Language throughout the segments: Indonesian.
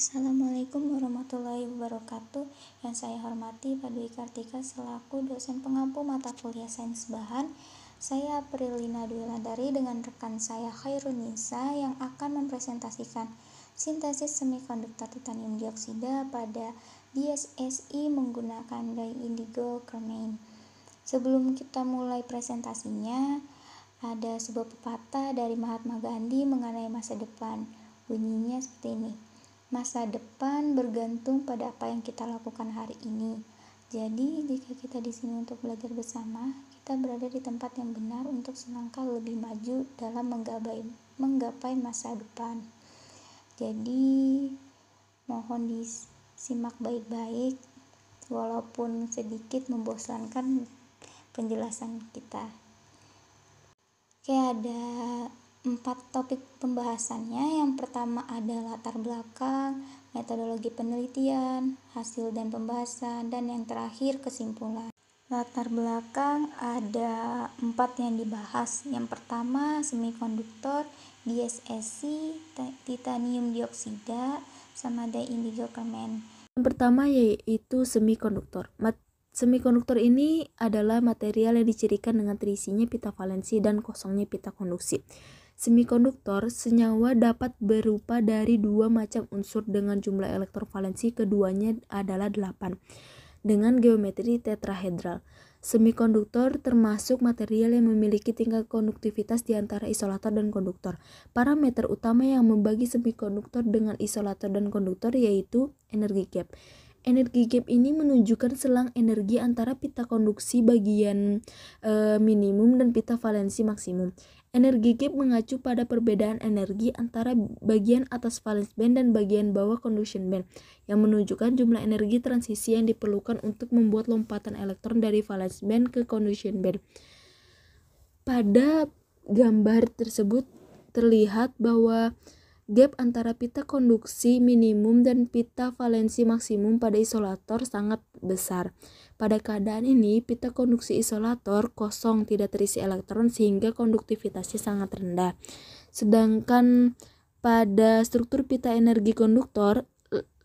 Assalamualaikum warahmatullahi wabarakatuh Yang saya hormati Padwi Kartika selaku dosen pengampu mata kuliah sains bahan Saya Aprilina Dwi Landari dengan rekan saya Khairun Nisa yang akan mempresentasikan sintesis semikonduktor titanium dioksida pada DSSI menggunakan dye indigo kermain Sebelum kita mulai presentasinya, ada sebuah pepatah dari Mahatma Gandhi mengenai masa depan. Bunyinya seperti ini masa depan bergantung pada apa yang kita lakukan hari ini. Jadi, jika kita di sini untuk belajar bersama, kita berada di tempat yang benar untuk selangkah lebih maju dalam menggapai, menggapai masa depan. Jadi, mohon disimak baik-baik, walaupun sedikit membosankan penjelasan kita. Oke, ada empat topik pembahasannya. Yang pertama ada latar belakang, metodologi penelitian, hasil dan pembahasan, dan yang terakhir kesimpulan. Latar belakang ada empat yang dibahas. Yang pertama semikonduktor, DSSC, titanium dioksida, sama ada indigo kemen. Yang pertama yaitu semikonduktor. Mat Semikonduktor ini adalah material yang dicirikan dengan terisinya pita valensi dan kosongnya pita konduksi. Semikonduktor senyawa dapat berupa dari dua macam unsur dengan jumlah elektron valensi keduanya adalah 8 dengan geometri tetrahedral. Semikonduktor termasuk material yang memiliki tingkat konduktivitas di antara isolator dan konduktor. Parameter utama yang membagi semikonduktor dengan isolator dan konduktor yaitu energi gap. Energi gap ini menunjukkan selang energi antara pita konduksi bagian e, minimum dan pita valensi maksimum. Energi gap mengacu pada perbedaan energi antara bagian atas valence band dan bagian bawah conduction band yang menunjukkan jumlah energi transisi yang diperlukan untuk membuat lompatan elektron dari valence band ke conduction band. Pada gambar tersebut terlihat bahwa gap antara pita konduksi minimum dan pita valensi maksimum pada isolator sangat besar. Pada keadaan ini, pita konduksi isolator kosong tidak terisi elektron sehingga konduktivitasnya sangat rendah. Sedangkan pada struktur pita energi konduktor,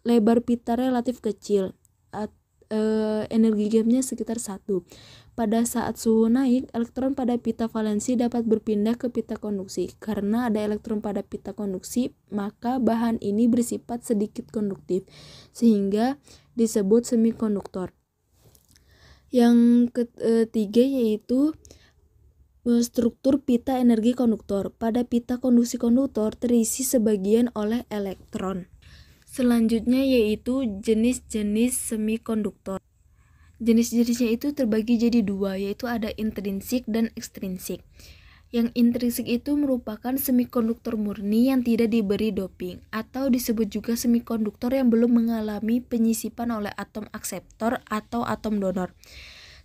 lebar pita relatif kecil. At, e, energi gapnya sekitar satu. Pada saat suhu naik, elektron pada pita valensi dapat berpindah ke pita konduksi. Karena ada elektron pada pita konduksi, maka bahan ini bersifat sedikit konduktif, sehingga disebut semikonduktor. Yang ketiga eh, yaitu eh, struktur pita energi konduktor. Pada pita konduksi konduktor terisi sebagian oleh elektron. Selanjutnya yaitu jenis-jenis semikonduktor. Jenis-jenisnya itu terbagi jadi dua, yaitu ada intrinsik dan ekstrinsik yang intrinsik itu merupakan semikonduktor murni yang tidak diberi doping atau disebut juga semikonduktor yang belum mengalami penyisipan oleh atom akseptor atau atom donor.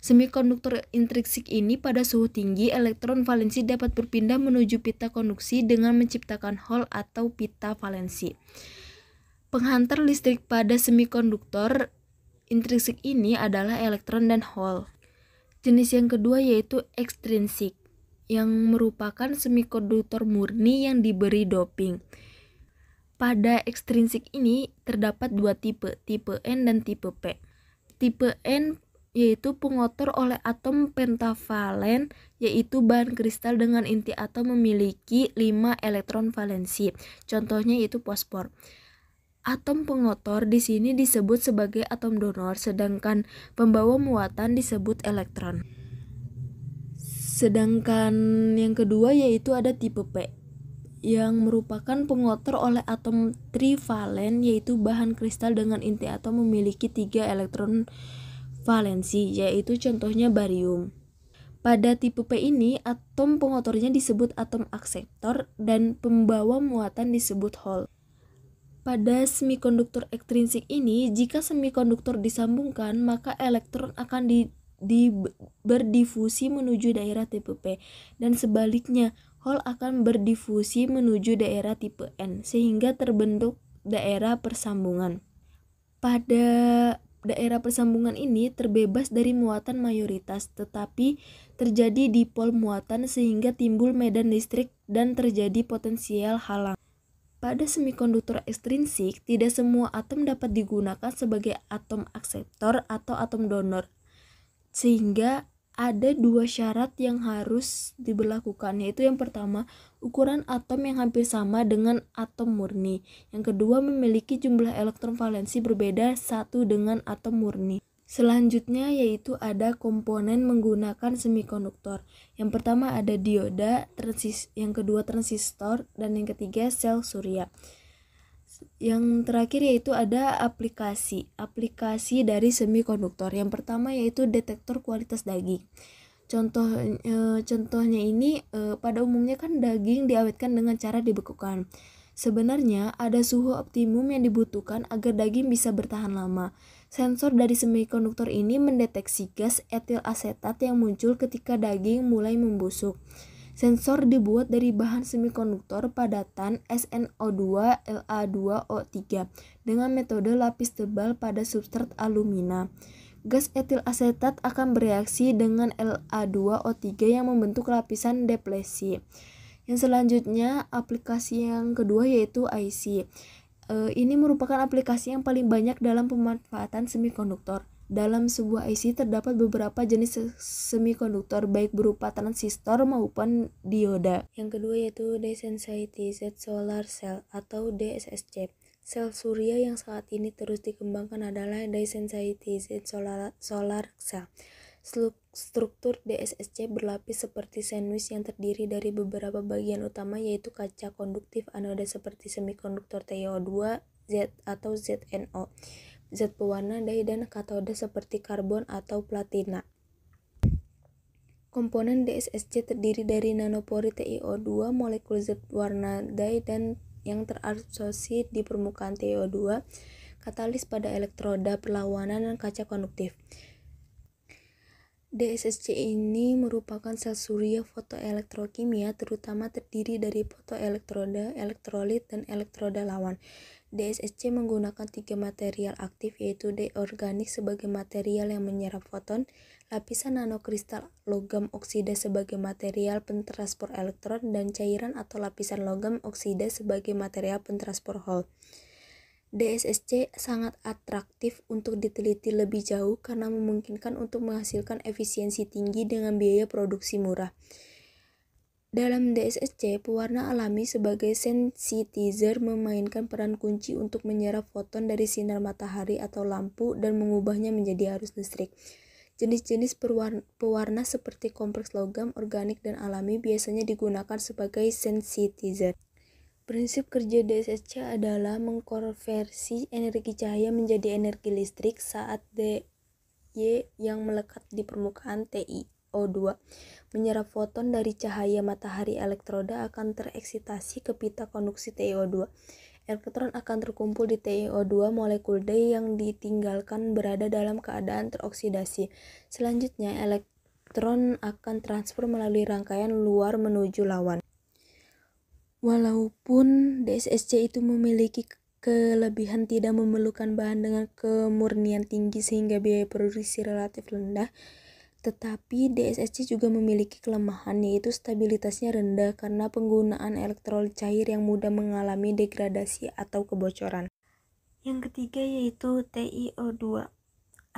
Semikonduktor intrinsik ini pada suhu tinggi elektron valensi dapat berpindah menuju pita konduksi dengan menciptakan hole atau pita valensi. Penghantar listrik pada semikonduktor intrinsik ini adalah elektron dan hole. Jenis yang kedua yaitu ekstrinsik yang merupakan semikonduktor murni yang diberi doping. Pada ekstrinsik ini terdapat dua tipe, tipe N dan tipe P. Tipe N yaitu pengotor oleh atom pentavalen yaitu bahan kristal dengan inti atom memiliki 5 elektron valensi. Contohnya yaitu fosfor. Atom pengotor di sini disebut sebagai atom donor sedangkan pembawa muatan disebut elektron. Sedangkan yang kedua yaitu ada tipe P yang merupakan pengotor oleh atom trivalen yaitu bahan kristal dengan inti atom memiliki tiga elektron valensi yaitu contohnya barium. Pada tipe P ini, atom pengotornya disebut atom akseptor dan pembawa muatan disebut hole. Pada semikonduktor ekstrinsik ini, jika semikonduktor disambungkan, maka elektron akan di di, berdifusi menuju daerah tipe P dan sebaliknya hol akan berdifusi menuju daerah tipe N sehingga terbentuk daerah persambungan. Pada daerah persambungan ini terbebas dari muatan mayoritas tetapi terjadi dipol muatan sehingga timbul medan listrik dan terjadi potensial halang. Pada semikonduktor ekstrinsik, tidak semua atom dapat digunakan sebagai atom akseptor atau atom donor sehingga ada dua syarat yang harus diberlakukan yaitu yang pertama ukuran atom yang hampir sama dengan atom murni yang kedua memiliki jumlah elektron valensi berbeda satu dengan atom murni selanjutnya yaitu ada komponen menggunakan semikonduktor yang pertama ada dioda transis yang kedua transistor dan yang ketiga sel surya yang terakhir yaitu ada aplikasi. Aplikasi dari semikonduktor. Yang pertama yaitu detektor kualitas daging. Contoh e, contohnya ini e, pada umumnya kan daging diawetkan dengan cara dibekukan. Sebenarnya ada suhu optimum yang dibutuhkan agar daging bisa bertahan lama. Sensor dari semikonduktor ini mendeteksi gas etil asetat yang muncul ketika daging mulai membusuk. Sensor dibuat dari bahan semikonduktor padatan SNO2 La2O3 dengan metode lapis tebal pada substrat alumina. Gas etil asetat akan bereaksi dengan La2O3 yang membentuk lapisan depresi. Yang selanjutnya, aplikasi yang kedua yaitu IC. Eh, ini merupakan aplikasi yang paling banyak dalam pemanfaatan semikonduktor. Dalam sebuah IC terdapat beberapa jenis semikonduktor baik berupa transistor maupun dioda. Yang kedua yaitu desensitized solar cell atau DSSC. Sel surya yang saat ini terus dikembangkan adalah desensitized solar, solar cell. Struktur DSSC berlapis seperti sandwich yang terdiri dari beberapa bagian utama yaitu kaca konduktif anode seperti semikonduktor TiO2 Z atau ZNO zat pewarna dai dan katoda seperti karbon atau platina. Komponen DSSC terdiri dari nanopori TiO2, molekul zat warna dai dan yang terasosiasi di permukaan TiO2, katalis pada elektroda perlawanan dan kaca konduktif. DSSC ini merupakan sel surya fotoelektrokimia terutama terdiri dari fotoelektroda, elektrolit, dan elektroda lawan. DSSC menggunakan tiga material aktif yaitu D organik sebagai material yang menyerap foton, lapisan nanokristal logam oksida sebagai material pentranspor elektron, dan cairan atau lapisan logam oksida sebagai material pentranspor Hall. DSSC sangat atraktif untuk diteliti lebih jauh karena memungkinkan untuk menghasilkan efisiensi tinggi dengan biaya produksi murah. Dalam DSSC, pewarna alami sebagai sensitizer memainkan peran kunci untuk menyerap foton dari sinar matahari atau lampu dan mengubahnya menjadi arus listrik. Jenis-jenis pewarna, seperti kompleks logam, organik, dan alami biasanya digunakan sebagai sensitizer. Prinsip kerja DSSC adalah mengkonversi energi cahaya menjadi energi listrik saat DY yang melekat di permukaan TI. O2. Menyerap foton dari cahaya matahari elektroda akan tereksitasi ke pita konduksi TiO2. Elektron akan terkumpul di TiO2 molekul D yang ditinggalkan berada dalam keadaan teroksidasi. Selanjutnya, elektron akan transfer melalui rangkaian luar menuju lawan. Walaupun DSSC itu memiliki kelebihan tidak memerlukan bahan dengan kemurnian tinggi sehingga biaya produksi relatif rendah, tetapi DSSC juga memiliki kelemahan yaitu stabilitasnya rendah karena penggunaan elektrol cair yang mudah mengalami degradasi atau kebocoran. Yang ketiga yaitu TiO2.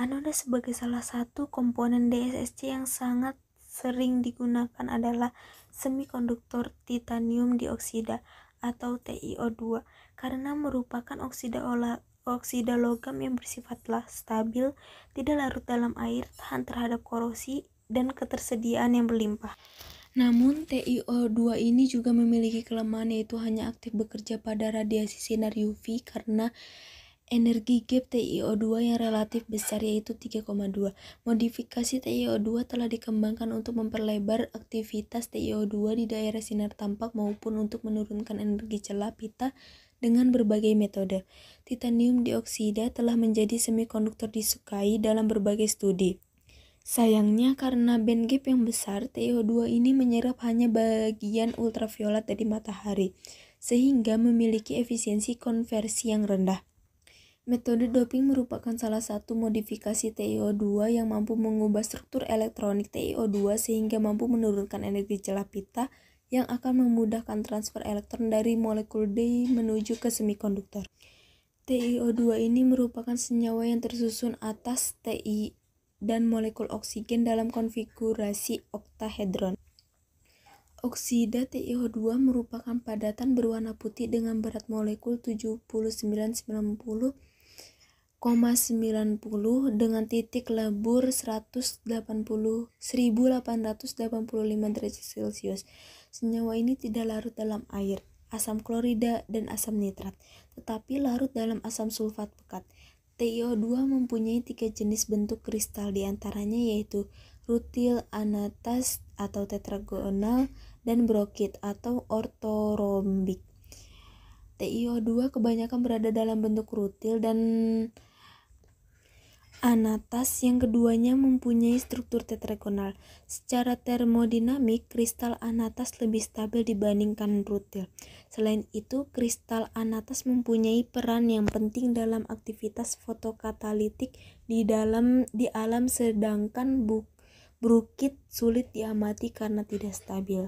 Anoda sebagai salah satu komponen DSSC yang sangat sering digunakan adalah semikonduktor titanium dioksida atau TiO2 karena merupakan oksida olah Oksida logam yang bersifatlah stabil, tidak larut dalam air, tahan terhadap korosi, dan ketersediaan yang berlimpah. Namun, TiO2 ini juga memiliki kelemahan yaitu hanya aktif bekerja pada radiasi sinar UV karena energi gap TiO2 yang relatif besar yaitu 3,2. Modifikasi TiO2 telah dikembangkan untuk memperlebar aktivitas TiO2 di daerah sinar tampak maupun untuk menurunkan energi celah pita dengan berbagai metode. Titanium dioksida telah menjadi semikonduktor disukai dalam berbagai studi. Sayangnya karena band gap yang besar, TiO2 ini menyerap hanya bagian ultraviolet dari matahari, sehingga memiliki efisiensi konversi yang rendah. Metode doping merupakan salah satu modifikasi TiO2 yang mampu mengubah struktur elektronik TiO2 sehingga mampu menurunkan energi celah pita yang akan memudahkan transfer elektron dari molekul D menuju ke semikonduktor. TiO2 ini merupakan senyawa yang tersusun atas Ti dan molekul oksigen dalam konfigurasi oktahedron. Oksida TiO2 merupakan padatan berwarna putih dengan berat molekul 7990,90 dengan titik lebur 180 1885 derajat Celcius. Senyawa ini tidak larut dalam air, asam klorida, dan asam nitrat, tetapi larut dalam asam sulfat pekat. TiO2 mempunyai tiga jenis bentuk kristal diantaranya yaitu rutil, anatas atau tetragonal, dan brokit atau ortorombik. TiO2 kebanyakan berada dalam bentuk rutil dan Anatas yang keduanya mempunyai struktur tetragonal. Secara termodinamik, kristal anatas lebih stabil dibandingkan rutil. Selain itu, kristal anatas mempunyai peran yang penting dalam aktivitas fotokatalitik di dalam di alam sedangkan buk, brukit sulit diamati karena tidak stabil.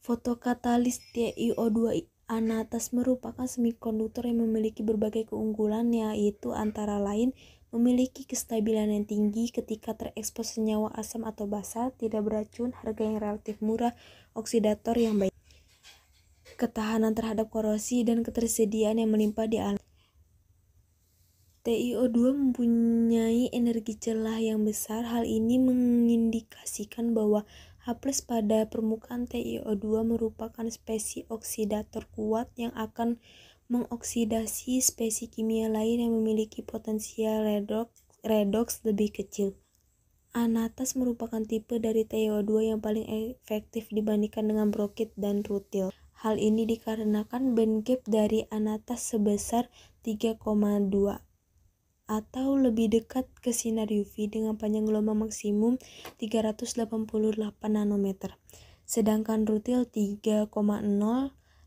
Fotokatalis TiO2 anatas merupakan semikonduktor yang memiliki berbagai keunggulan yaitu antara lain memiliki kestabilan yang tinggi ketika terekspos senyawa asam atau basa, tidak beracun, harga yang relatif murah, oksidator yang baik, ketahanan terhadap korosi, dan ketersediaan yang melimpah di alam. TiO2 mempunyai energi celah yang besar. Hal ini mengindikasikan bahwa H+ pada permukaan TiO2 merupakan spesies oksidator kuat yang akan mengoksidasi spesies kimia lain yang memiliki potensial redox, redox lebih kecil. Anatas merupakan tipe dari TiO2 yang paling efektif dibandingkan dengan brokit dan rutil. Hal ini dikarenakan band gap dari anatas sebesar 3,2 atau lebih dekat ke sinar UV dengan panjang gelombang maksimum 388 nanometer. Sedangkan rutil 3,0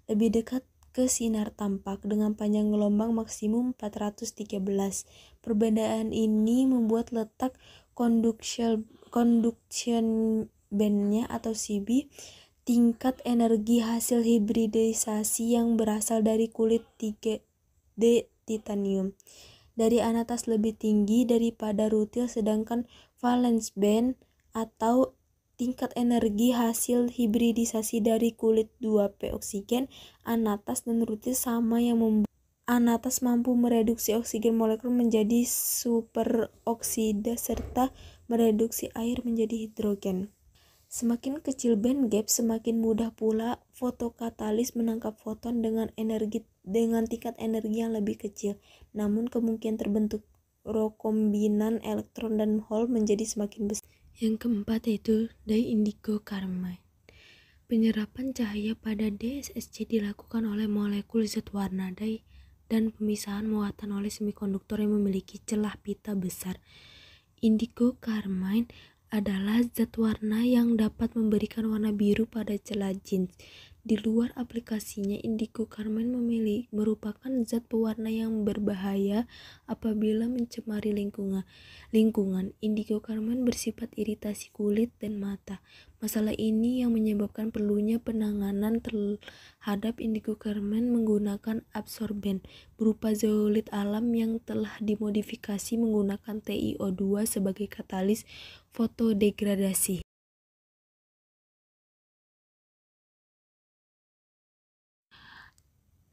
lebih dekat ke sinar tampak dengan panjang gelombang maksimum 413. Perbedaan ini membuat letak conduction, conduction bandnya atau CB tingkat energi hasil hibridisasi yang berasal dari kulit 3D titanium dari anatas lebih tinggi daripada rutil sedangkan valence band atau tingkat energi hasil hibridisasi dari kulit 2P oksigen anatas dan rutis sama yang membuat anatas mampu mereduksi oksigen molekul menjadi superoksida serta mereduksi air menjadi hidrogen. Semakin kecil band gap, semakin mudah pula fotokatalis menangkap foton dengan energi dengan tingkat energi yang lebih kecil. Namun kemungkinan terbentuk rekombinan elektron dan hole menjadi semakin besar. Yang keempat yaitu dye indigo carmine. Penyerapan cahaya pada DSSC dilakukan oleh molekul zat warna dye dan pemisahan muatan oleh semikonduktor yang memiliki celah pita besar. Indigo carmine adalah zat warna yang dapat memberikan warna biru pada celah jeans di luar aplikasinya, indigo karmen memiliki merupakan zat pewarna yang berbahaya apabila mencemari lingkungan. Lingkungan indigo karmen bersifat iritasi kulit dan mata. Masalah ini yang menyebabkan perlunya penanganan terhadap indigo karmen menggunakan absorben berupa zeolit alam yang telah dimodifikasi menggunakan TiO2 sebagai katalis fotodegradasi.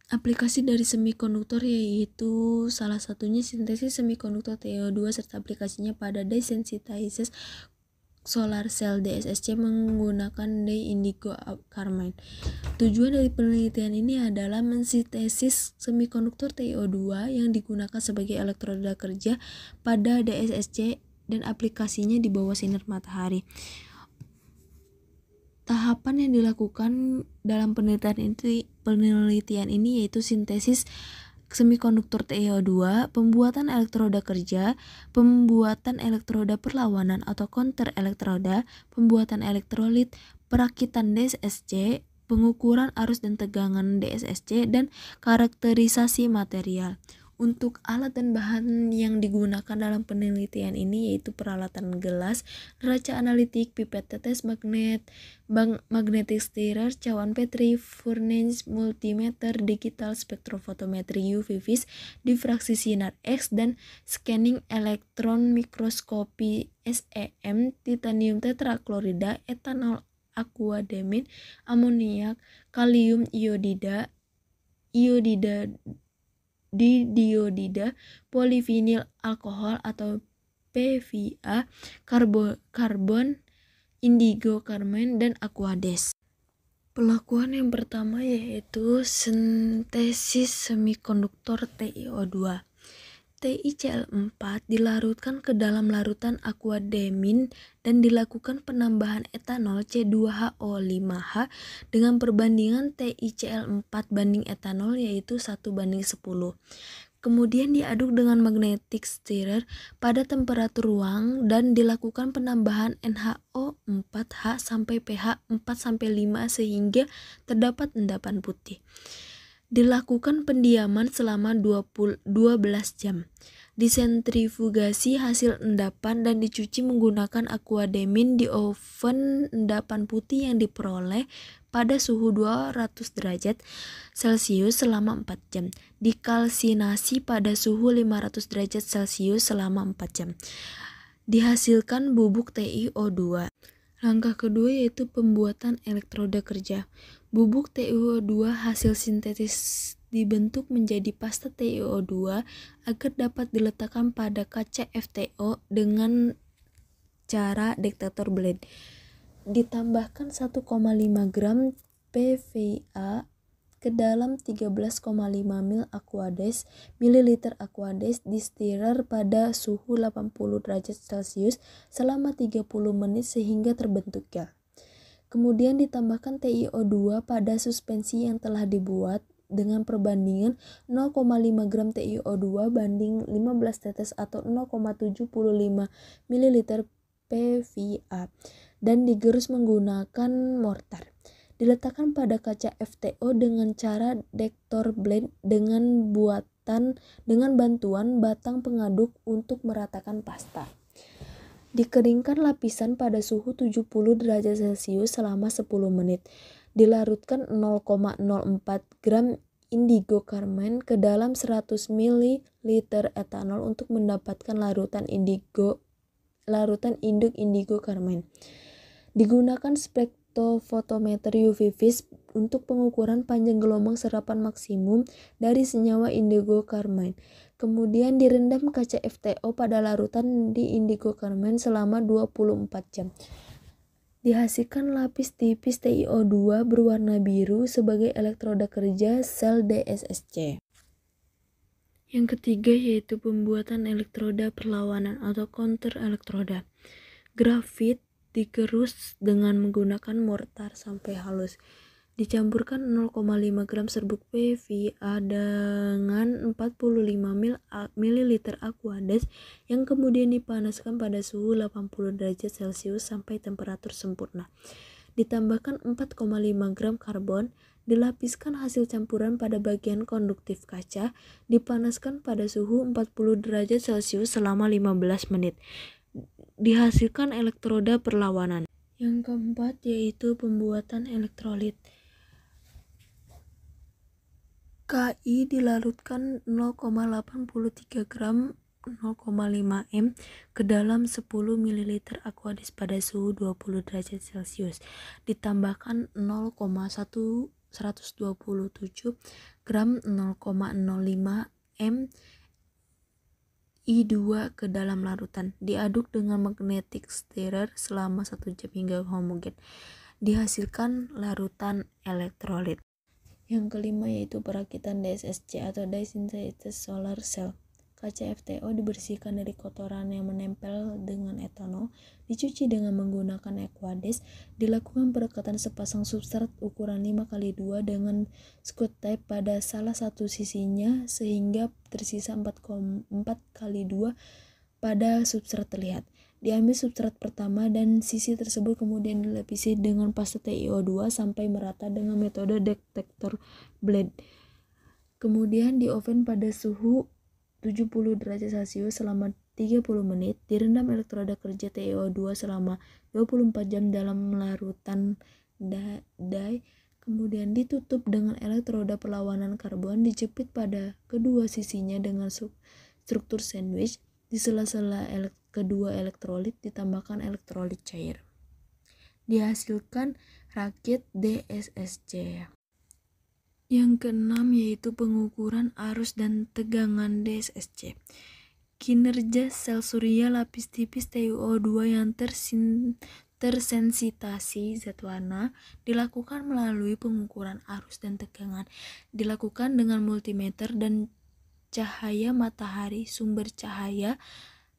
Aplikasi dari semikonduktor yaitu salah satunya sintesis semikonduktor to 2 serta aplikasinya pada desensitizes solar cell DSSC menggunakan dye indigo carmine. Tujuan dari penelitian ini adalah mensintesis semikonduktor to 2 yang digunakan sebagai elektroda kerja pada DSSC dan aplikasinya di bawah sinar matahari tahapan yang dilakukan dalam penelitian ini penelitian ini yaitu sintesis semikonduktor teo 2 pembuatan elektroda kerja, pembuatan elektroda perlawanan atau counter elektroda, pembuatan elektrolit, perakitan DSSC, pengukuran arus dan tegangan DSSC, dan karakterisasi material. Untuk alat dan bahan yang digunakan dalam penelitian ini yaitu peralatan gelas, neraca analitik, pipet tetes magnet, bang magnetic stirrer, cawan Petri, Furnace multimeter, digital spektrofotometri UV vis, difraksi sinar X dan scanning elektron mikroskopi SEM, titanium tetraklorida, etanol aquademin, amoniak, kalium iodida, iodida di diodida polivinil alkohol atau PVA, karbo, karbon, indigo, karmen, dan aquades. Pelakuan yang pertama yaitu sintesis semikonduktor TiO2. TiCl4 dilarutkan ke dalam larutan aquademin dan dilakukan penambahan etanol C2HO5H dengan perbandingan TiCl4 banding etanol yaitu 1 banding 10. Kemudian diaduk dengan magnetic stirrer pada temperatur ruang dan dilakukan penambahan NHO4H sampai pH 4-5 sehingga terdapat endapan putih. Dilakukan pendiaman selama 20, 12 jam. Disentrifugasi hasil endapan dan dicuci menggunakan aquademin di oven endapan putih yang diperoleh pada suhu 200 derajat Celcius selama 4 jam. Dikalsinasi pada suhu 500 derajat Celcius selama 4 jam. Dihasilkan bubuk TiO2. Langkah kedua yaitu pembuatan elektroda kerja. Bubuk TiO2 hasil sintetis dibentuk menjadi pasta TiO2 agar dapat diletakkan pada kaca FTO dengan cara detektor blade. Ditambahkan 1,5 gram PVA ke dalam 13,5 mil aquades mililiter aquades di stirrer pada suhu 80 derajat Celcius selama 30 menit sehingga terbentuknya. Kemudian ditambahkan TiO2 pada suspensi yang telah dibuat dengan perbandingan 0,5 gram TiO2 banding 15 tetes atau 0,75 ml PVA dan digerus menggunakan mortar diletakkan pada kaca FTO dengan cara dektor blend dengan buatan dengan bantuan batang pengaduk untuk meratakan pasta. Dikeringkan lapisan pada suhu 70 derajat Celcius selama 10 menit. Dilarutkan 0,04 gram indigo carmine ke dalam 100 ml etanol untuk mendapatkan larutan indigo larutan induk indigo carmine. Digunakan spek fotometer UV vis untuk pengukuran panjang gelombang serapan maksimum dari senyawa indigo carmine. Kemudian direndam kaca FTO pada larutan di indigo carmine selama 24 jam. Dihasilkan lapis tipis TiO2 berwarna biru sebagai elektroda kerja sel DSSC. Yang ketiga yaitu pembuatan elektroda perlawanan atau counter elektroda. Grafit dikerus dengan menggunakan mortar sampai halus. Dicampurkan 0,5 gram serbuk PVA dengan 45 ml aquades yang kemudian dipanaskan pada suhu 80 derajat Celcius sampai temperatur sempurna. Ditambahkan 4,5 gram karbon, dilapiskan hasil campuran pada bagian konduktif kaca, dipanaskan pada suhu 40 derajat Celcius selama 15 menit dihasilkan elektroda perlawanan. Yang keempat yaitu pembuatan elektrolit. KI dilarutkan 0,83 gram 0,5 m ke dalam 10 ml aquadis pada suhu 20 derajat Celcius. Ditambahkan 0,1 gram 0,05 m I2 ke dalam larutan. Diaduk dengan magnetic stirrer selama satu jam hingga homogen. Dihasilkan larutan elektrolit. Yang kelima yaitu perakitan DSSC atau dye solar cell. Kaca FTO dibersihkan dari kotoran yang menempel dengan etanol, dicuci dengan menggunakan Aquades, dilakukan perekatan sepasang substrat ukuran 5x2 dengan scotch tape pada salah satu sisinya sehingga tersisa 4x2 pada substrat terlihat. Diambil substrat pertama dan sisi tersebut kemudian dilapisi dengan pasta TiO2 sampai merata dengan metode detektor blade. Kemudian di oven pada suhu 70 derajat Celcius selama 30 menit, direndam elektroda kerja TiO2 selama 24 jam dalam larutan dai, kemudian ditutup dengan elektroda perlawanan karbon dijepit pada kedua sisinya dengan struktur sandwich. Di sela-sela elek kedua elektrolit ditambahkan elektrolit cair. Dihasilkan rakit DSSC. Yang keenam yaitu pengukuran arus dan tegangan DSSC. Kinerja sel surya lapis tipis TiO2 yang tersin tersensitasi zat warna dilakukan melalui pengukuran arus dan tegangan. Dilakukan dengan multimeter dan cahaya matahari sumber cahaya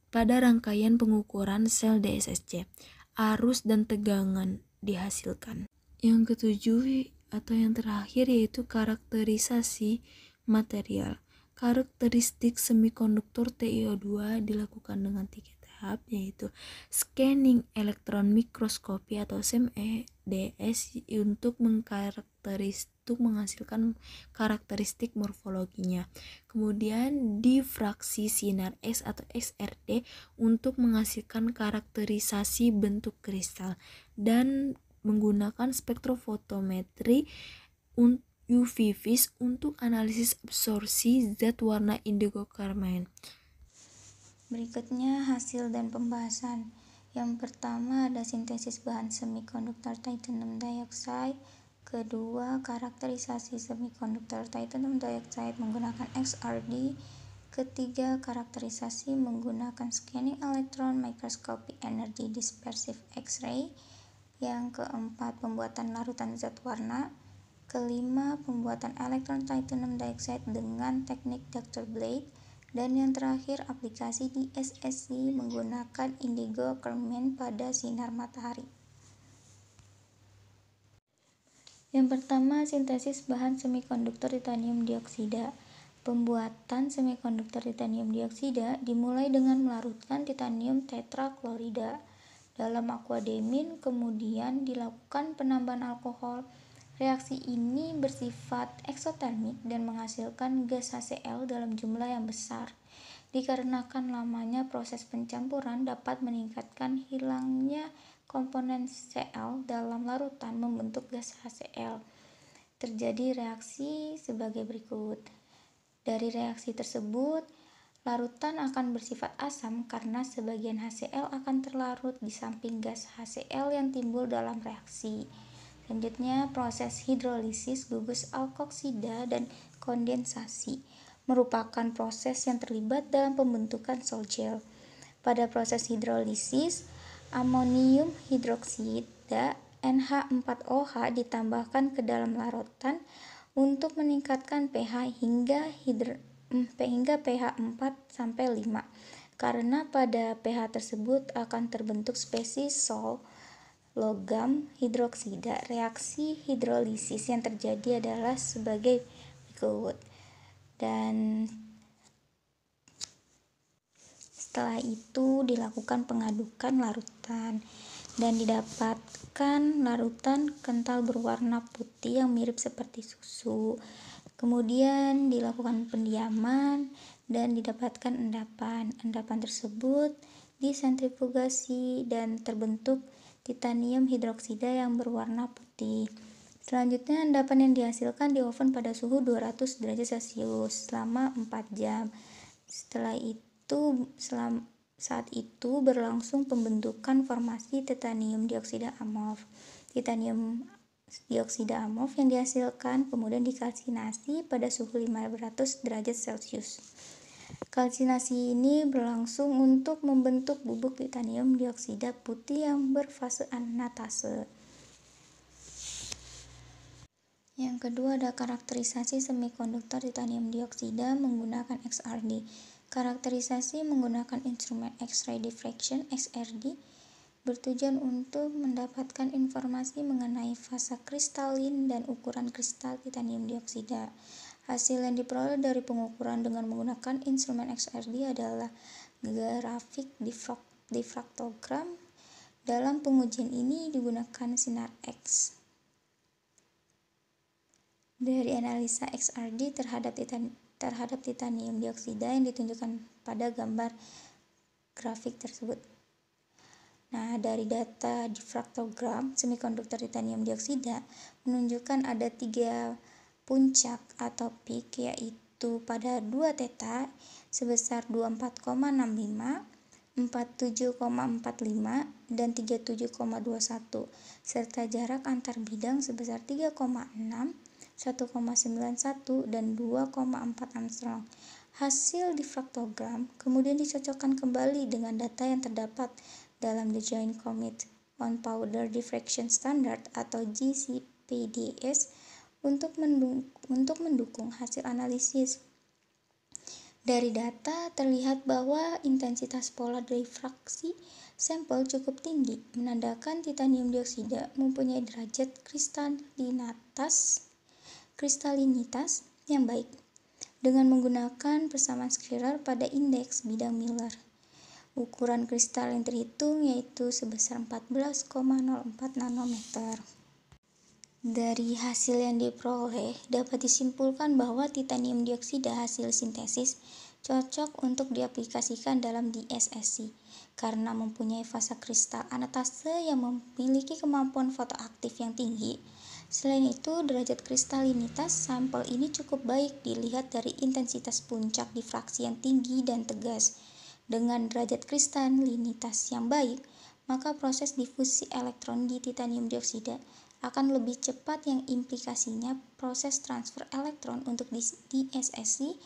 pada rangkaian pengukuran sel DSSC. Arus dan tegangan dihasilkan. Yang ketujuh atau yang terakhir yaitu karakterisasi material. Karakteristik semikonduktor TiO2 dilakukan dengan tiga tahap yaitu scanning elektron mikroskopi atau SMEDS e e, untuk mengkarakteristik untuk menghasilkan karakteristik morfologinya. Kemudian difraksi sinar X atau XRD untuk menghasilkan karakterisasi bentuk kristal dan menggunakan spektrofotometri UV vis untuk analisis absorpsi zat warna indigo karmen. Berikutnya hasil dan pembahasan. Yang pertama ada sintesis bahan semikonduktor titanium dioxide, kedua karakterisasi semikonduktor titanium dioxide menggunakan XRD, ketiga karakterisasi menggunakan scanning electron microscopy energy dispersive X-ray, yang keempat pembuatan larutan zat warna, kelima pembuatan elektron titanium dioxide dengan teknik Dr. Blake, dan yang terakhir aplikasi di SSC menggunakan indigo kermen pada sinar matahari. Yang pertama, sintesis bahan semikonduktor titanium dioksida. Pembuatan semikonduktor titanium dioksida dimulai dengan melarutkan titanium tetraklorida dalam aquademin kemudian dilakukan penambahan alkohol. Reaksi ini bersifat eksotermik dan menghasilkan gas HCl dalam jumlah yang besar. Dikarenakan lamanya proses pencampuran dapat meningkatkan hilangnya komponen Cl dalam larutan membentuk gas HCl. Terjadi reaksi sebagai berikut. Dari reaksi tersebut, Larutan akan bersifat asam karena sebagian HCl akan terlarut di samping gas HCl yang timbul dalam reaksi. Selanjutnya, proses hidrolisis gugus alkoksida dan kondensasi merupakan proses yang terlibat dalam pembentukan sol gel. Pada proses hidrolisis, amonium hidroksida NH4OH ditambahkan ke dalam larutan untuk meningkatkan pH hingga hidro Hmm, hingga pH 4 sampai 5. Karena pada pH tersebut akan terbentuk spesies sol logam hidroksida. Reaksi hidrolisis yang terjadi adalah sebagai berikut Dan setelah itu dilakukan pengadukan larutan dan didapatkan larutan kental berwarna putih yang mirip seperti susu. Kemudian dilakukan pendiaman dan didapatkan endapan. Endapan tersebut disentrifugasi dan terbentuk titanium hidroksida yang berwarna putih. Selanjutnya, endapan yang dihasilkan di oven pada suhu 200 derajat Celcius selama 4 jam. Setelah itu, selam, saat itu berlangsung pembentukan formasi titanium dioksida amorf. Titanium dioksida amof yang dihasilkan kemudian dikalsinasi pada suhu 500 derajat celcius kalsinasi ini berlangsung untuk membentuk bubuk titanium dioksida putih yang berfase anatase yang kedua ada karakterisasi semikonduktor titanium dioksida menggunakan XRD karakterisasi menggunakan instrumen X-ray diffraction XRD bertujuan untuk mendapatkan informasi mengenai fase kristalin dan ukuran kristal titanium dioksida. Hasil yang diperoleh dari pengukuran dengan menggunakan instrumen XRD adalah grafik difraktogram. Dalam pengujian ini digunakan sinar X. Dari analisa XRD terhadap titan terhadap titanium dioksida yang ditunjukkan pada gambar grafik tersebut. Nah, dari data difraktogram semikonduktor titanium dioksida menunjukkan ada tiga puncak atau peak yaitu pada 2 teta sebesar 24,65, 47,45 dan 37,21 serta jarak antar bidang sebesar 3,6, 1,91 dan 2,4 Armstrong. Hasil difraktogram kemudian dicocokkan kembali dengan data yang terdapat dalam The Joint Committee on Powder Diffraction Standard atau GCPDS untuk mendukung, untuk mendukung hasil analisis. Dari data terlihat bahwa intensitas pola difraksi sampel cukup tinggi, menandakan titanium dioksida mempunyai derajat kristalinitas kristalinitas yang baik dengan menggunakan persamaan Schirrer pada indeks bidang Miller. Ukuran kristal yang terhitung yaitu sebesar 14,04 nanometer. Dari hasil yang diperoleh, dapat disimpulkan bahwa titanium dioksida hasil sintesis cocok untuk diaplikasikan dalam DSSC karena mempunyai fase kristal anatase yang memiliki kemampuan fotoaktif yang tinggi. Selain itu, derajat kristalinitas sampel ini cukup baik dilihat dari intensitas puncak difraksi yang tinggi dan tegas dengan derajat kristalinitas yang baik, maka proses difusi elektron di titanium dioksida akan lebih cepat yang implikasinya proses transfer elektron untuk DSSC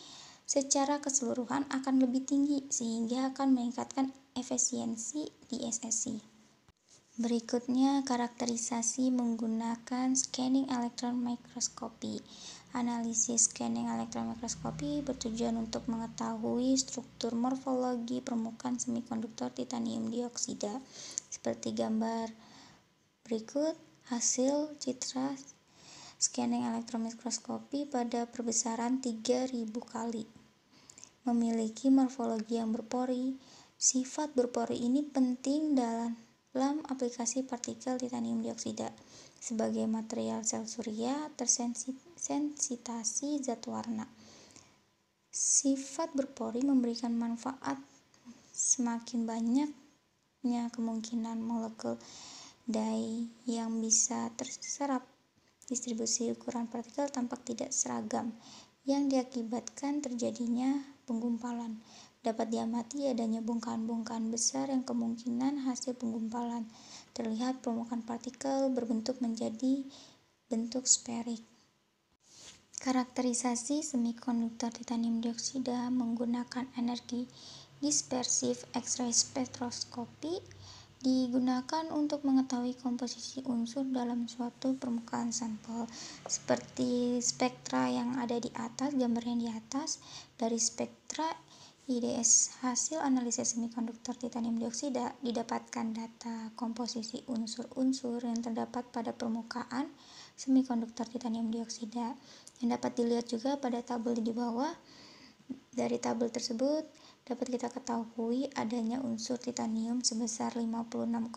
secara keseluruhan akan lebih tinggi sehingga akan meningkatkan efisiensi DSSC. Berikutnya karakterisasi menggunakan scanning electron microscopy. Analisis scanning elektron mikroskopi bertujuan untuk mengetahui struktur morfologi permukaan semikonduktor titanium dioksida seperti gambar berikut hasil citra scanning elektron mikroskopi pada perbesaran 3000 kali memiliki morfologi yang berpori sifat berpori ini penting dalam dalam aplikasi partikel titanium dioksida sebagai material sel surya tersensitif sensitasi zat warna. Sifat berpori memberikan manfaat semakin banyaknya kemungkinan molekul dye yang bisa terserap. Distribusi ukuran partikel tampak tidak seragam yang diakibatkan terjadinya penggumpalan. Dapat diamati adanya bongkahan-bongkahan besar yang kemungkinan hasil penggumpalan. Terlihat permukaan partikel berbentuk menjadi bentuk sferik. Karakterisasi semikonduktor titanium dioksida menggunakan energi dispersif X-ray spektroskopi digunakan untuk mengetahui komposisi unsur dalam suatu permukaan sampel seperti spektra yang ada di atas gambar yang di atas dari spektra IDS hasil analisis semikonduktor titanium dioksida didapatkan data komposisi unsur-unsur yang terdapat pada permukaan semikonduktor titanium dioksida yang dapat dilihat juga pada tabel di bawah. Dari tabel tersebut dapat kita ketahui adanya unsur titanium sebesar 56,88%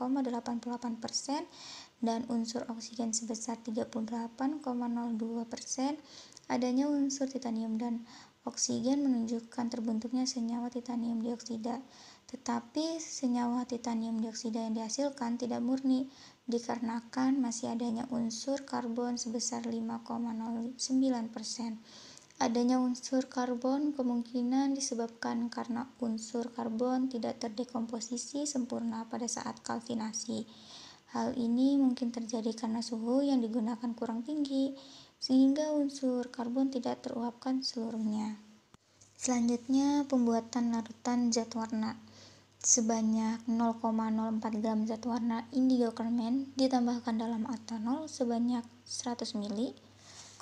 dan unsur oksigen sebesar 38,02%. Adanya unsur titanium dan oksigen menunjukkan terbentuknya senyawa titanium dioksida. Tetapi senyawa titanium dioksida yang dihasilkan tidak murni dikarenakan masih adanya unsur karbon sebesar 5,09%. Adanya unsur karbon kemungkinan disebabkan karena unsur karbon tidak terdekomposisi sempurna pada saat kalsinasi. Hal ini mungkin terjadi karena suhu yang digunakan kurang tinggi, sehingga unsur karbon tidak teruapkan seluruhnya. Selanjutnya, pembuatan larutan zat warna sebanyak 0,04 gram zat warna indigo kermen ditambahkan dalam etanol sebanyak 100 ml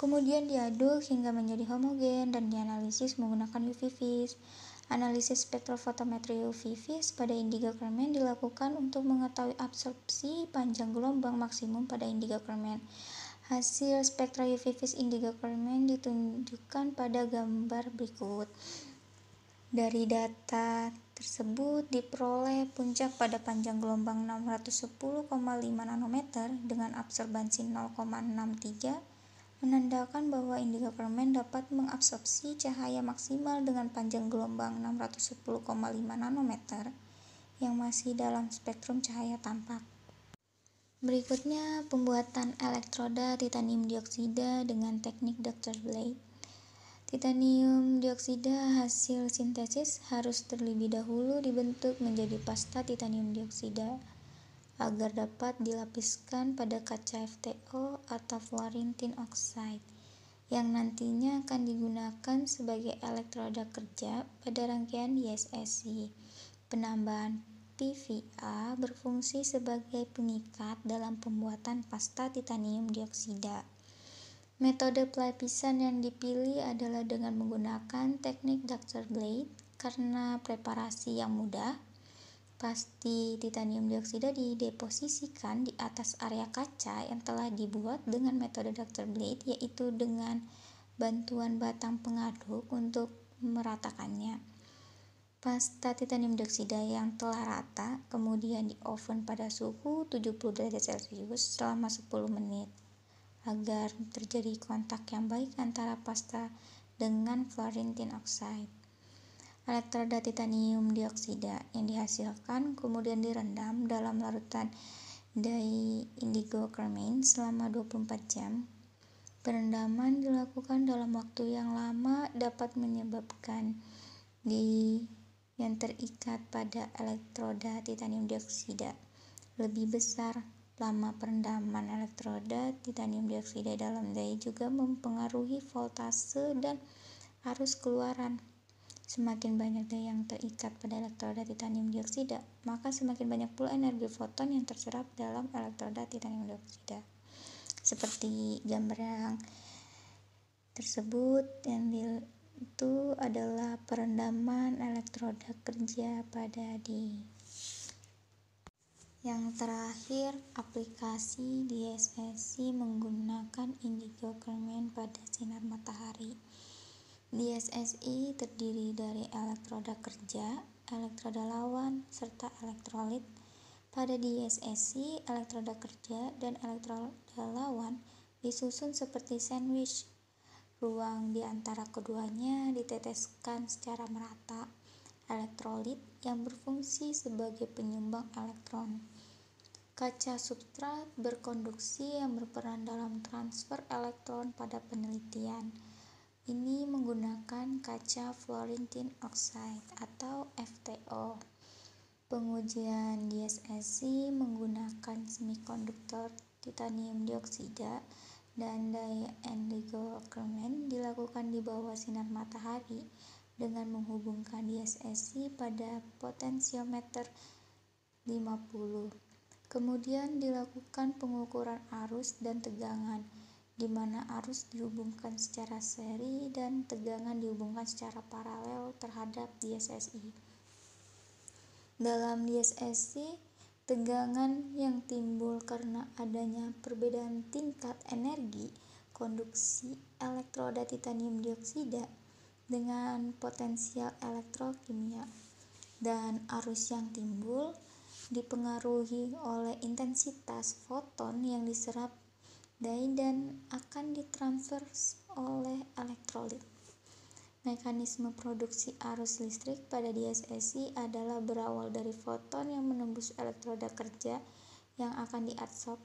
kemudian diaduk hingga menjadi homogen dan dianalisis menggunakan UV vis. Analisis spektrofotometri UV vis pada indigo kermen dilakukan untuk mengetahui absorpsi panjang gelombang maksimum pada indigo kermen. Hasil spektra UV vis indigo kermen ditunjukkan pada gambar berikut. Dari data tersebut diperoleh puncak pada panjang gelombang 610,5 nanometer dengan absorbansi 0,63 menandakan bahwa indikator permen dapat mengabsorpsi cahaya maksimal dengan panjang gelombang 610,5 nanometer yang masih dalam spektrum cahaya tampak. Berikutnya pembuatan elektroda titanium dioksida dengan teknik Dr. Blake. Titanium dioksida hasil sintesis harus terlebih dahulu dibentuk menjadi pasta titanium dioksida agar dapat dilapiskan pada kaca FTO atau fluorine tin oxide yang nantinya akan digunakan sebagai elektroda kerja pada rangkaian ISSI. Penambahan PVA berfungsi sebagai pengikat dalam pembuatan pasta titanium dioksida. Metode pelapisan yang dipilih adalah dengan menggunakan teknik Dr. Blade karena preparasi yang mudah. Pasti titanium dioksida dideposisikan di atas area kaca yang telah dibuat dengan metode Dr. Blade yaitu dengan bantuan batang pengaduk untuk meratakannya. Pasta titanium dioksida yang telah rata kemudian di oven pada suhu 70 derajat Celcius selama 10 menit agar terjadi kontak yang baik antara pasta dengan fluorintin oxide. Elektroda titanium dioksida yang dihasilkan kemudian direndam dalam larutan dye indigo carmine selama 24 jam. Perendaman dilakukan dalam waktu yang lama dapat menyebabkan di yang terikat pada elektroda titanium dioksida lebih besar Lama perendaman elektroda titanium dioksida dalam daya juga mempengaruhi voltase dan arus keluaran. Semakin banyak daya yang terikat pada elektroda titanium dioksida, maka semakin banyak pula energi foton yang terserap dalam elektroda titanium dioksida. Seperti gambar yang tersebut yang di, itu adalah perendaman elektroda kerja pada di yang terakhir, aplikasi DSSC menggunakan indigo kermen pada sinar matahari. DSSI terdiri dari elektroda kerja, elektroda lawan, serta elektrolit. Pada DSSI, elektroda kerja dan elektroda lawan disusun seperti sandwich. Ruang di antara keduanya diteteskan secara merata. Elektrolit yang berfungsi sebagai penyumbang elektron. Kaca substrat berkonduksi yang berperan dalam transfer elektron pada penelitian. Ini menggunakan kaca fluorintin oxide atau FTO. Pengujian DSSC menggunakan semikonduktor titanium dioksida dan daya indigo dilakukan di bawah sinar matahari dengan menghubungkan DSSC pada potensiometer 50. Kemudian dilakukan pengukuran arus dan tegangan, di mana arus dihubungkan secara seri dan tegangan dihubungkan secara paralel terhadap DSSI. Dalam DSSI, tegangan yang timbul karena adanya perbedaan tingkat energi konduksi elektroda titanium dioksida dengan potensial elektrokimia dan arus yang timbul dipengaruhi oleh intensitas foton yang diserap dai dan akan ditransfer oleh elektrolit. Mekanisme produksi arus listrik pada DSSI adalah berawal dari foton yang menembus elektroda kerja yang akan diabsorb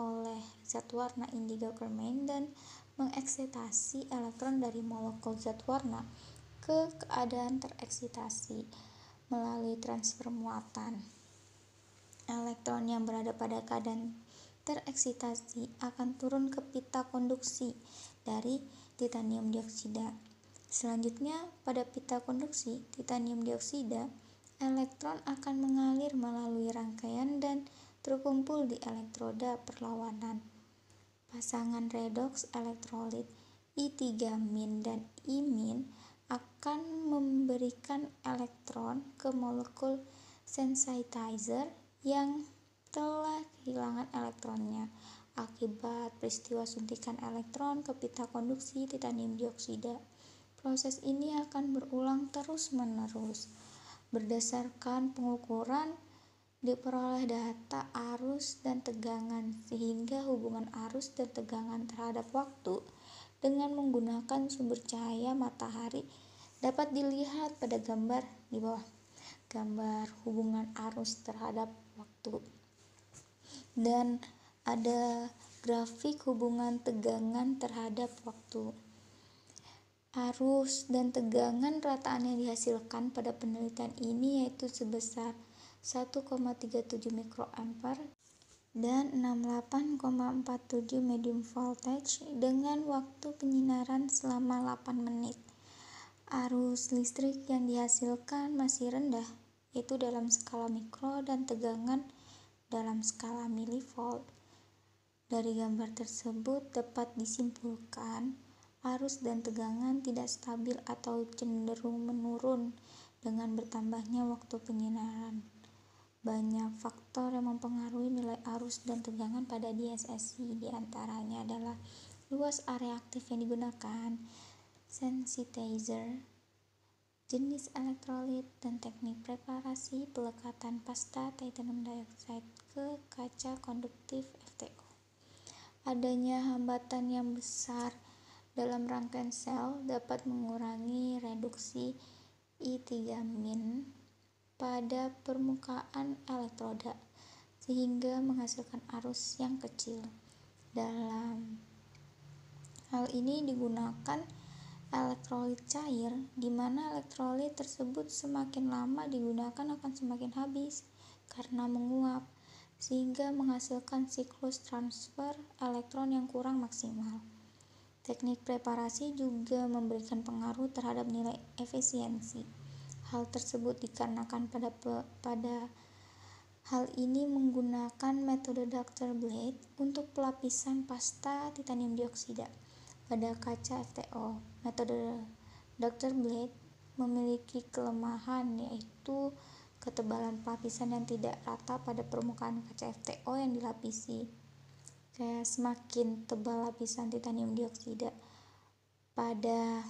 oleh zat warna indigo kermen dan mengeksitasi elektron dari molekul zat warna ke keadaan tereksitasi melalui transfer muatan elektron yang berada pada keadaan tereksitasi akan turun ke pita konduksi dari titanium dioksida. Selanjutnya, pada pita konduksi titanium dioksida, elektron akan mengalir melalui rangkaian dan terkumpul di elektroda perlawanan. Pasangan redoks elektrolit I3- dan I- akan memberikan elektron ke molekul sensitizer yang telah kehilangan elektronnya akibat peristiwa suntikan elektron ke pita konduksi titanium dioksida. Proses ini akan berulang terus-menerus. Berdasarkan pengukuran, diperoleh data arus dan tegangan sehingga hubungan arus dan tegangan terhadap waktu dengan menggunakan sumber cahaya matahari dapat dilihat pada gambar di bawah. Gambar hubungan arus terhadap waktu dan ada grafik hubungan tegangan terhadap waktu arus dan tegangan rataan yang dihasilkan pada penelitian ini yaitu sebesar 1,37 mikroampere dan 68,47 medium voltage dengan waktu penyinaran selama 8 menit. Arus listrik yang dihasilkan masih rendah itu dalam skala mikro dan tegangan dalam skala milivolt. Dari gambar tersebut dapat disimpulkan arus dan tegangan tidak stabil atau cenderung menurun dengan bertambahnya waktu penyinaran. Banyak faktor yang mempengaruhi nilai arus dan tegangan pada DSSI diantaranya adalah luas area aktif yang digunakan, sensitizer, jenis elektrolit, dan teknik preparasi pelekatan pasta titanium dioxide ke kaca konduktif FTO. Adanya hambatan yang besar dalam rangkaian sel dapat mengurangi reduksi I3min pada permukaan elektroda sehingga menghasilkan arus yang kecil. Dalam hal ini digunakan elektrolit cair, di mana elektrolit tersebut semakin lama digunakan akan semakin habis karena menguap, sehingga menghasilkan siklus transfer elektron yang kurang maksimal. Teknik preparasi juga memberikan pengaruh terhadap nilai efisiensi. Hal tersebut dikarenakan pada pada Hal ini menggunakan metode Dr. Blade untuk pelapisan pasta titanium dioksida pada kaca FTO. Metode Dr. Blade memiliki kelemahan yaitu ketebalan lapisan yang tidak rata pada permukaan kaca FTO yang dilapisi. Kayak semakin tebal lapisan titanium dioksida pada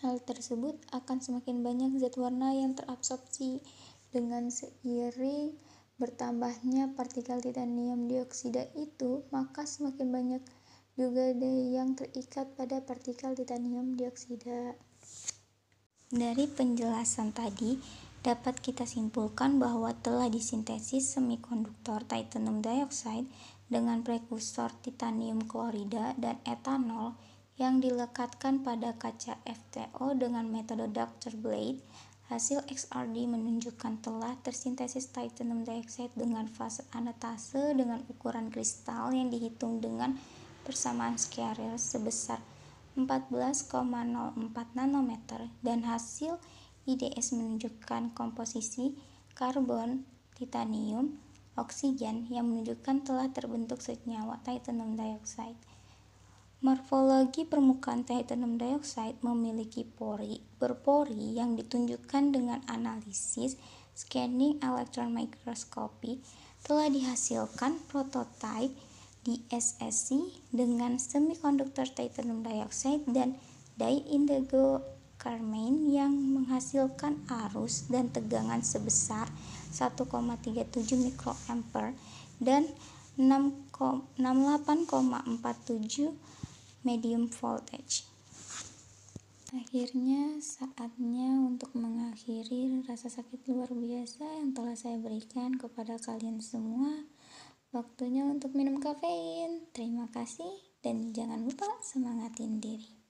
hal tersebut akan semakin banyak zat warna yang terabsorpsi dengan seiring bertambahnya partikel titanium dioksida itu, maka semakin banyak juga ada yang terikat pada partikel titanium dioksida. Dari penjelasan tadi, dapat kita simpulkan bahwa telah disintesis semikonduktor titanium dioxide dengan prekursor titanium klorida dan etanol yang dilekatkan pada kaca FTO dengan metode Dr. Blade Hasil XRD menunjukkan telah tersintesis titanium dioxide dengan fase anatase dengan ukuran kristal yang dihitung dengan persamaan skenario sebesar 14,04 nanometer dan hasil IDS menunjukkan komposisi karbon, titanium, oksigen yang menunjukkan telah terbentuk senyawa titanium dioxide. Morfologi permukaan titanium dioxide memiliki pori berpori yang ditunjukkan dengan analisis scanning electron mikroskopi telah dihasilkan prototipe di SSC dengan semikonduktor titanium dioxide dan dye indigo carmine yang menghasilkan arus dan tegangan sebesar 1,37 mikroampere dan 68,47 medium voltage. Akhirnya saatnya untuk mengakhiri rasa sakit luar biasa yang telah saya berikan kepada kalian semua Waktunya untuk minum kafein. Terima kasih dan jangan lupa semangatin diri.